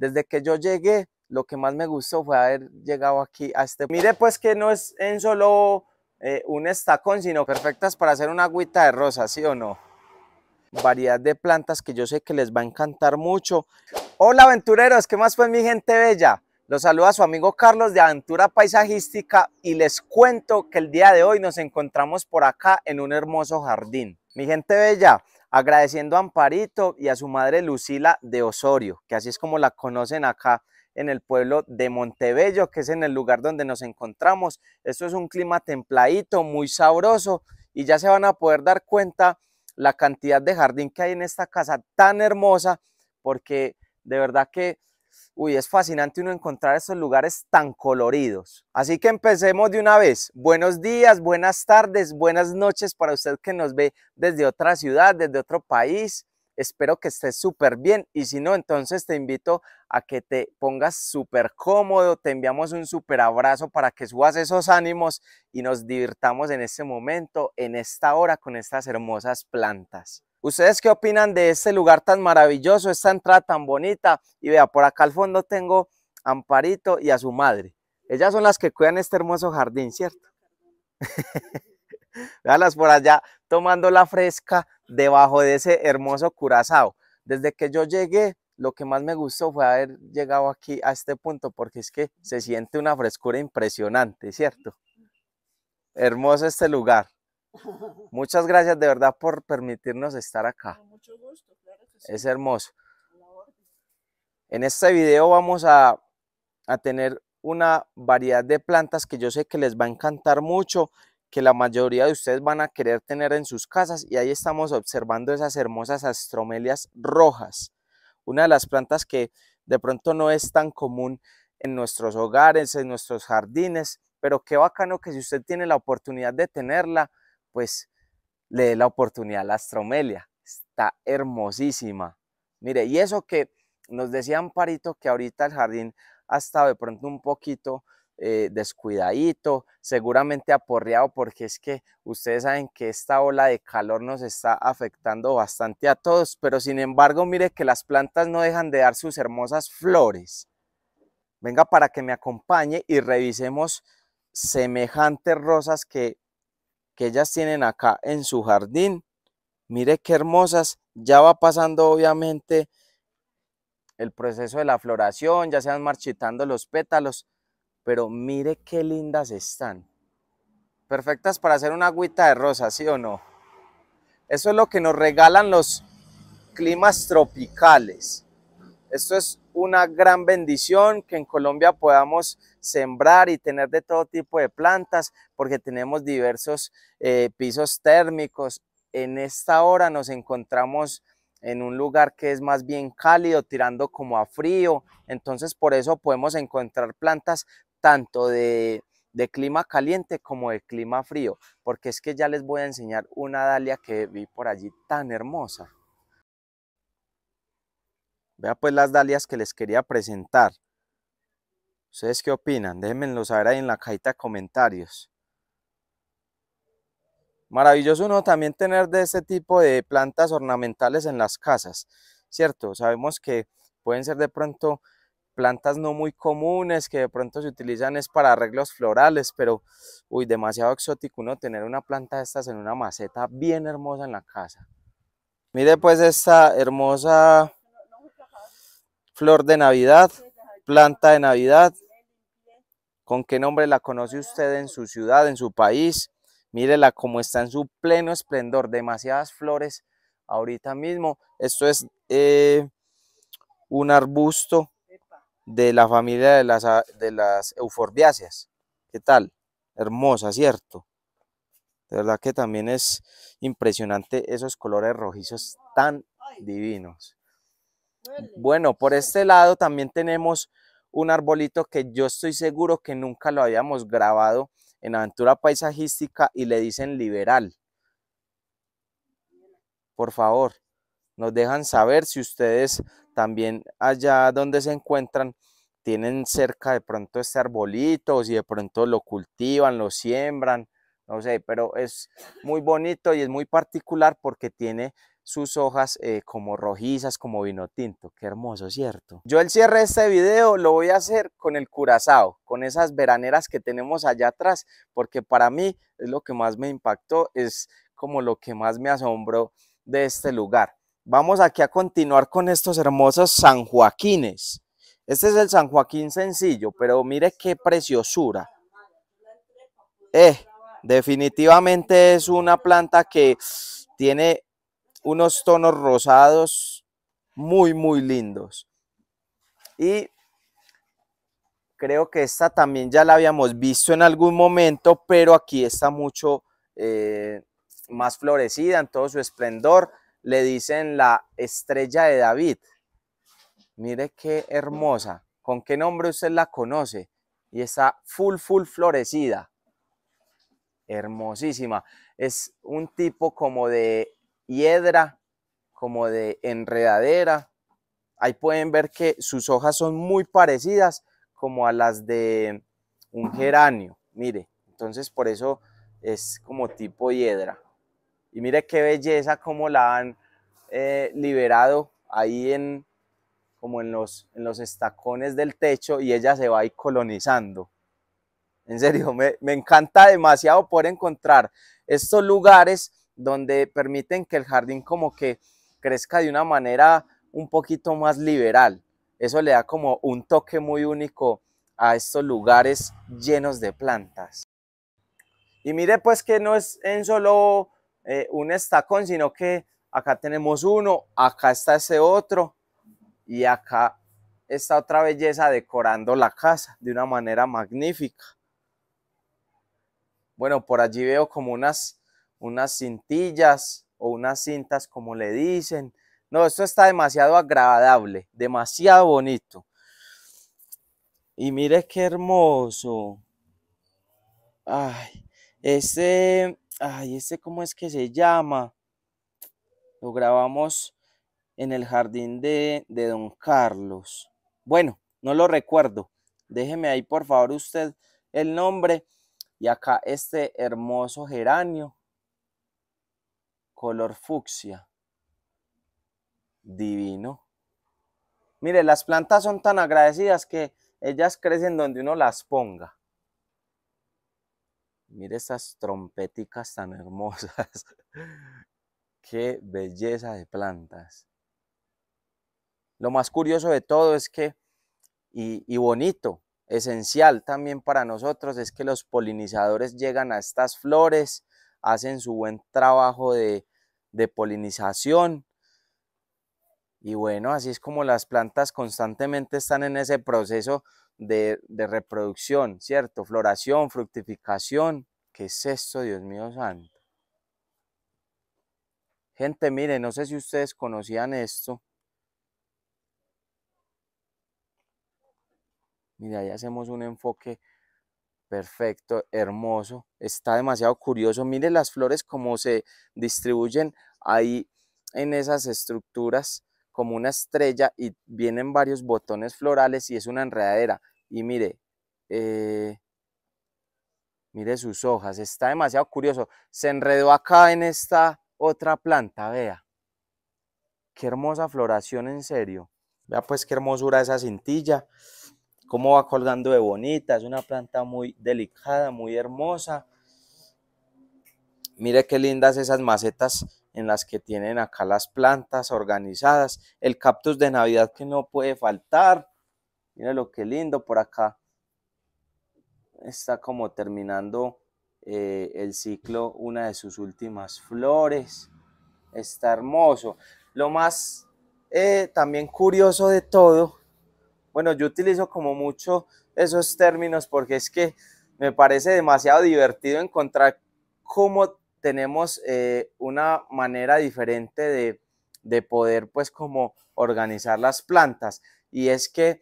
Desde que yo llegué, lo que más me gustó fue haber llegado aquí a este... Mire pues que no es en solo eh, un estacón, sino perfectas para hacer una agüita de rosa, ¿sí o no? Variedad de plantas que yo sé que les va a encantar mucho. Hola aventureros, ¿qué más fue mi gente bella? Los saluda su amigo Carlos de Aventura Paisajística y les cuento que el día de hoy nos encontramos por acá en un hermoso jardín. Mi gente bella, Agradeciendo a Amparito y a su madre Lucila de Osorio, que así es como la conocen acá en el pueblo de Montebello, que es en el lugar donde nos encontramos. Esto es un clima templadito, muy sabroso y ya se van a poder dar cuenta la cantidad de jardín que hay en esta casa tan hermosa, porque de verdad que Uy, es fascinante uno encontrar estos lugares tan coloridos. Así que empecemos de una vez. Buenos días, buenas tardes, buenas noches para usted que nos ve desde otra ciudad, desde otro país. Espero que estés súper bien y si no, entonces te invito a que te pongas súper cómodo, te enviamos un súper abrazo para que subas esos ánimos y nos divirtamos en este momento, en esta hora, con estas hermosas plantas. ¿Ustedes qué opinan de este lugar tan maravilloso, esta entrada tan bonita? Y vea, por acá al fondo tengo a Amparito y a su madre. Ellas son las que cuidan este hermoso jardín, ¿cierto? Veanlas por allá tomando la fresca debajo de ese hermoso curazao. Desde que yo llegué, lo que más me gustó fue haber llegado aquí a este punto, porque es que se siente una frescura impresionante, ¿cierto? Hermoso este lugar. Muchas gracias de verdad por permitirnos estar acá. Es hermoso. En este video vamos a, a tener una variedad de plantas que yo sé que les va a encantar mucho, que la mayoría de ustedes van a querer tener en sus casas y ahí estamos observando esas hermosas astromelias rojas. Una de las plantas que de pronto no es tan común en nuestros hogares, en nuestros jardines, pero qué bacano que si usted tiene la oportunidad de tenerla, pues le dé la oportunidad a la astromelia. Está hermosísima. Mire, y eso que nos decían Parito que ahorita el jardín ha estado de pronto un poquito eh, descuidadito, seguramente aporreado, porque es que ustedes saben que esta ola de calor nos está afectando bastante a todos, pero sin embargo, mire que las plantas no dejan de dar sus hermosas flores. Venga para que me acompañe y revisemos semejantes rosas que que ellas tienen acá en su jardín. Mire qué hermosas. Ya va pasando obviamente el proceso de la floración, ya se van marchitando los pétalos, pero mire qué lindas están. Perfectas para hacer una agüita de rosa, ¿sí o no? Eso es lo que nos regalan los climas tropicales. Esto es una gran bendición que en Colombia podamos sembrar y tener de todo tipo de plantas, porque tenemos diversos eh, pisos térmicos. En esta hora nos encontramos en un lugar que es más bien cálido, tirando como a frío. Entonces por eso podemos encontrar plantas tanto de, de clima caliente como de clima frío, porque es que ya les voy a enseñar una dalia que vi por allí tan hermosa. Vea pues las dalias que les quería presentar. ¿Ustedes qué opinan? Déjenmelo saber ahí en la cajita de comentarios. Maravilloso uno también tener de este tipo de plantas ornamentales en las casas, ¿cierto? Sabemos que pueden ser de pronto plantas no muy comunes que de pronto se utilizan es para arreglos florales, pero uy, demasiado exótico uno tener una planta de estas en una maceta bien hermosa en la casa. Mire pues esta hermosa flor de Navidad, planta de Navidad. ¿Con qué nombre la conoce usted en su ciudad, en su país? Mírela como está en su pleno esplendor, demasiadas flores ahorita mismo. Esto es eh, un arbusto de la familia de las, de las euforbiáceas. ¿Qué tal? Hermosa, ¿cierto? De verdad que también es impresionante esos colores rojizos tan divinos. Bueno, por este lado también tenemos un arbolito que yo estoy seguro que nunca lo habíamos grabado en aventura paisajística y le dicen liberal. Por favor, nos dejan saber si ustedes también allá donde se encuentran tienen cerca de pronto este arbolito o si de pronto lo cultivan, lo siembran, no sé, pero es muy bonito y es muy particular porque tiene sus hojas eh, como rojizas, como vino tinto. Qué hermoso, ¿cierto? Yo el cierre de este video lo voy a hacer con el curazao, con esas veraneras que tenemos allá atrás, porque para mí es lo que más me impactó, es como lo que más me asombró de este lugar. Vamos aquí a continuar con estos hermosos San Joaquines. Este es el San Joaquín sencillo, pero mire qué preciosura. Eh, definitivamente es una planta que tiene unos tonos rosados muy, muy lindos. Y creo que esta también ya la habíamos visto en algún momento, pero aquí está mucho eh, más florecida en todo su esplendor. Le dicen la estrella de David. Mire qué hermosa. ¿Con qué nombre usted la conoce? Y está full, full florecida. Hermosísima. Es un tipo como de hiedra, como de enredadera. Ahí pueden ver que sus hojas son muy parecidas como a las de un geranio, mire. Entonces por eso es como tipo hiedra. Y mire qué belleza como la han eh, liberado ahí en como en los, en los estacones del techo y ella se va ahí colonizando. En serio, me, me encanta demasiado poder encontrar estos lugares donde permiten que el jardín como que crezca de una manera un poquito más liberal. Eso le da como un toque muy único a estos lugares llenos de plantas. Y mire pues que no es en solo eh, un estacón, sino que acá tenemos uno, acá está ese otro y acá está otra belleza decorando la casa de una manera magnífica. Bueno, por allí veo como unas unas cintillas o unas cintas como le dicen. No, esto está demasiado agradable, demasiado bonito. Y mire qué hermoso. Ay, este, ay, este cómo es que se llama. Lo grabamos en el jardín de, de Don Carlos. Bueno, no lo recuerdo. Déjeme ahí por favor usted el nombre. Y acá este hermoso geranio color fucsia. Divino. Mire, las plantas son tan agradecidas que ellas crecen donde uno las ponga. Mire estas trompeticas tan hermosas. Qué belleza de plantas. Lo más curioso de todo es que, y, y bonito, esencial también para nosotros, es que los polinizadores llegan a estas flores, hacen su buen trabajo de de polinización. Y bueno, así es como las plantas constantemente están en ese proceso de, reproducción, ¿cierto? Floración, fructificación. ¿Qué es esto, Dios mío santo? Gente, mire, no sé si ustedes conocían esto. mire ahí hacemos un enfoque Perfecto, hermoso. Está demasiado curioso. Mire las flores como se distribuyen ahí en esas estructuras como una estrella y vienen varios botones florales y es una enredadera. Y mire, eh, mire sus hojas, está demasiado curioso. Se enredó acá en esta otra planta, vea. Qué hermosa floración, en serio. Vea pues qué hermosura esa cintilla cómo va colgando de bonita, es una planta muy delicada, muy hermosa. Mire qué lindas esas macetas en las que tienen acá las plantas organizadas. El cactus de Navidad que no puede faltar. Mira lo que lindo por acá. Está como terminando eh, el ciclo, una de sus últimas flores. Está hermoso. Lo más eh, también curioso de todo bueno, yo utilizo como mucho esos términos porque es que me parece demasiado divertido encontrar cómo tenemos eh, una manera diferente de, poder pues como organizar las plantas. Y es que,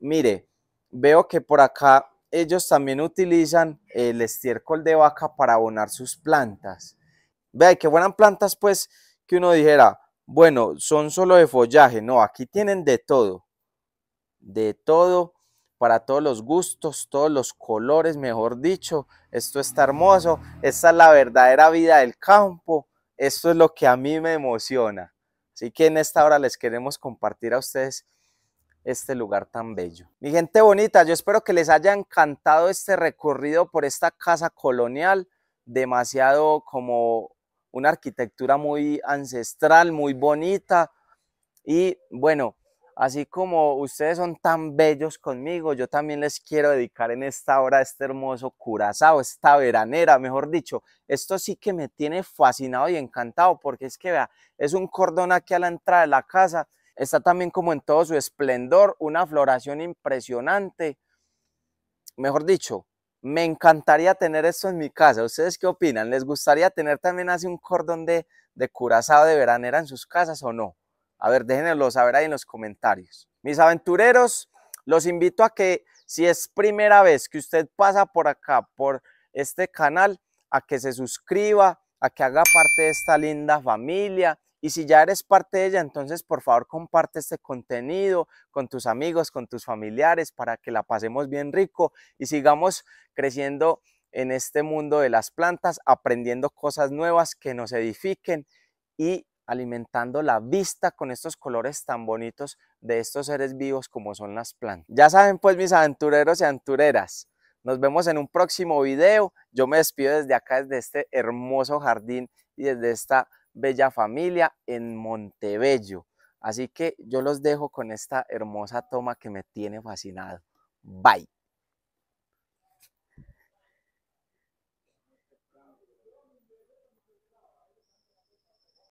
mire, veo que por acá ellos también utilizan el estiércol de vaca para abonar sus plantas. Vea, que fueran plantas pues que uno dijera, bueno, son solo de follaje, no, aquí tienen de todo de todo, para todos los gustos, todos los colores, mejor dicho. Esto está hermoso, esta es la verdadera vida del campo, esto es lo que a mí me emociona. Así que en esta hora les queremos compartir a ustedes este lugar tan bello. Mi gente bonita, yo espero que les haya encantado este recorrido por esta casa colonial, demasiado como una arquitectura muy ancestral, muy bonita. Y bueno, Así como ustedes son tan bellos conmigo, yo también les quiero dedicar en esta hora este hermoso curazao, esta veranera, mejor dicho. Esto sí que me tiene fascinado y encantado porque es que vea, es un cordón aquí a la entrada de la casa. Está también como en todo su esplendor, una floración impresionante. Mejor dicho, me encantaría tener esto en mi casa. ¿Ustedes qué opinan? ¿Les gustaría tener también así un cordón de, de curazao de veranera en sus casas o no? A ver, déjenlo saber ahí en los comentarios. Mis aventureros, los invito a que si es primera vez que usted pasa por acá, por este canal, a que se suscriba, a que haga parte de esta linda familia. Y si ya eres parte de ella, entonces por favor comparte este contenido con tus amigos, con tus familiares, para que la pasemos bien rico y sigamos creciendo en este mundo de las plantas, aprendiendo cosas nuevas que nos edifiquen y alimentando la vista con estos colores tan bonitos de estos seres vivos como son las plantas. Ya saben pues mis aventureros y aventureras, nos vemos en un próximo video. Yo me despido desde acá, desde este hermoso jardín y desde esta bella familia en Montebello. Así que yo los dejo con esta hermosa toma que me tiene fascinado. Bye.